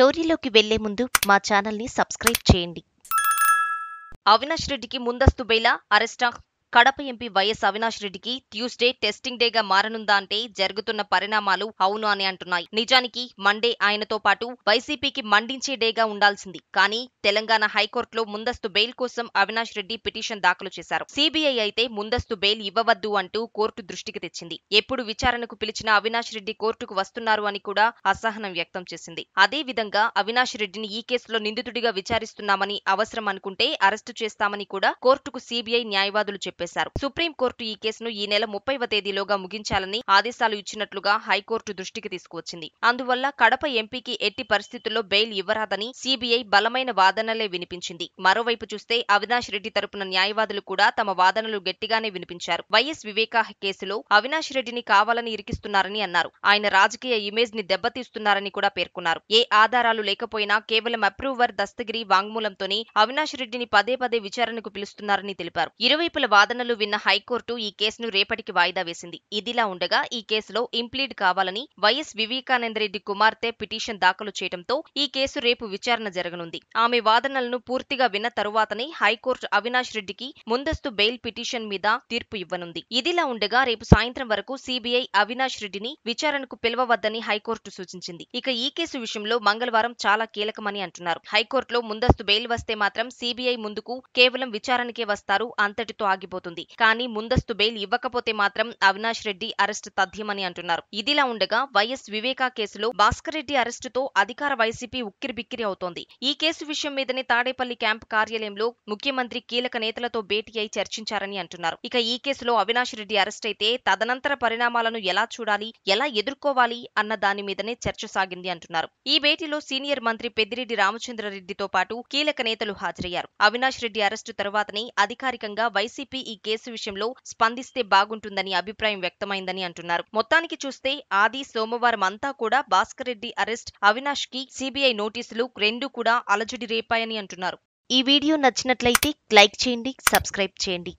స్టోరీలోకి వెళ్లే ముందు మా ని సబ్స్క్రైబ్ చేయండి అవినాష్ రెడ్డికి ముందస్తు బెయిలా అరెస్టా కడప ఎంపీ వైఎస్ అవినాష్ రెడ్డికి ట్యూస్డే టెస్టింగ్ డేగా మారనుందా అంటే జరుగుతున్న పరిణామాలు అవును అని అంటున్నాయి నిజానికి మండే ఆయనతో పాటు వైసీపీకి మండించే డేగా ఉండాల్సింది కానీ తెలంగాణ హైకోర్టులో ముందస్తు బెయిల్ కోసం అవినాష్ రెడ్డి పిటిషన్ దాఖలు చేశారు సిబిఐ అయితే ముందస్తు బెయిల్ ఇవ్వవద్దు అంటూ కోర్టు దృష్టికి తెచ్చింది ఎప్పుడు విచారణకు పిలిచిన అవినాష్ రెడ్డి కోర్టుకు వస్తున్నారు అని కూడా అసహనం వ్యక్తం చేసింది అదే విధంగా అవినాష్ రెడ్డిని ఈ కేసులో నిందితుడిగా విచారిస్తున్నామని అవసరం అనుకుంటే అరెస్టు చేస్తామని కూడా కోర్టుకు సిబిఐ న్యాయవాదులు చెప్పారు చెప్పేశారు సుప్రీంకోర్టు ఈ కేసును ఈ నెల ముప్పైవ తేదీలోగా ముగించాలని ఆదేశాలు ఇచ్చినట్లుగా హైకోర్టు దృష్టికి తీసుకువచ్చింది అందువల్ల కడప ఎంపీకి ఎట్టి పరిస్థితుల్లో బెయిల్ ఇవ్వరాదని సీబీఐ బలమైన వాదనలే వినిపించింది మరోవైపు చూస్తే అవినాష్ రెడ్డి తరపున న్యాయవాదులు కూడా తమ వాదనలు గట్టిగానే వినిపించారు వైఎస్ వివేక కేసులో అవినాష్ రెడ్డిని కావాలని ఇరికిస్తున్నారని అన్నారు ఆయన రాజకీయ ఇమేజ్ ని దెబ్బతీస్తున్నారని కూడా పేర్కొన్నారు ఏ ఆధారాలు లేకపోయినా కేవలం అప్రూవర్ దస్తగిరి వాంగ్మూలంతోనే అవినాష్ రెడ్డిని పదే పదే విచారణకు పిలుస్తున్నారని తెలిపారు ఇరువైపుల వాదన వాదనలు విన్న హైకోర్టు ఈ కేసును రేపటికి వాయిదా వేసింది ఇదిలా ఉండగా ఈ కేసులో ఇంప్లీడ్ కావాలని వైఎస్ వివేకానందరెడ్డి కుమార్తె పిటిషన్ దాఖలు చేయడంతో ఈ కేసు రేపు విచారణ జరగనుంది ఆమె వాదనలను పూర్తిగా విన్న తరువాతనే హైకోర్టు అవినాష్ రెడ్డికి ముందస్తు బెయిల్ పిటిషన్ మీద తీర్పు ఇవ్వనుంది ఇదిలా ఉండగా రేపు సాయంత్రం వరకు సిబిఐ అవినాష్ రెడ్డిని విచారణకు పిలవవద్దని హైకోర్టు సూచించింది ఇక ఈ కేసు విషయంలో మంగళవారం చాలా కీలకమని అంటున్నారు హైకోర్టులో ముందస్తు బెయిల్ వస్తే మాత్రం సిబిఐ ముందుకు కేవలం విచారణకే వస్తారు అంతటితో ఆగిపోతుంది సాధ్యమవుతుంది కానీ ముందస్తు బెయిల్ ఇవ్వకపోతే మాత్రం అవినాష్ రెడ్డి అరెస్ట్ తథ్యమని అంటున్నారు ఇదిలా ఉండగా వైఎస్ వివేకా కేసులో భాస్కర్ రెడ్డి అరెస్టుతో అధికార వైసీపీ ఉక్కిరిబిక్కిరి అవుతోంది ఈ కేసు విషయం మీదనే తాడేపల్లి క్యాంప్ కార్యాలయంలో ముఖ్యమంత్రి కీలక నేతలతో భేటీ అయి చర్చించారని అంటున్నారు ఇక ఈ కేసులో అవినాష్ రెడ్డి అరెస్ట్ అయితే తదనంతర పరిణామాలను ఎలా చూడాలి ఎలా ఎదుర్కోవాలి అన్న దాని మీదనే చర్చ సాగింది అంటున్నారు ఈ భేటీలో సీనియర్ మంత్రి పెద్దిరెడ్డి రామచంద్రరెడ్డితో పాటు కీలక నేతలు హాజరయ్యారు అవినాష్ రెడ్డి అరెస్టు తర్వాతనే అధికారికంగా వైసీపీ ఈ కేసు విషయంలో స్పందిస్తే బాగుంటుందని అభిప్రాయం వ్యక్తమైందని అంటున్నారు మొత్తానికి చూస్తే ఆది సోమవారం అంతా కూడా భాస్కర్ రెడ్డి అరెస్ట్ అవినాష్ కి సిబిఐ నోటీసులు రెండు కూడా అలజడి రేపాయని అంటున్నారు ఈ వీడియో నచ్చినట్లయితే లైక్ చేయండి సబ్స్క్రైబ్ చేయండి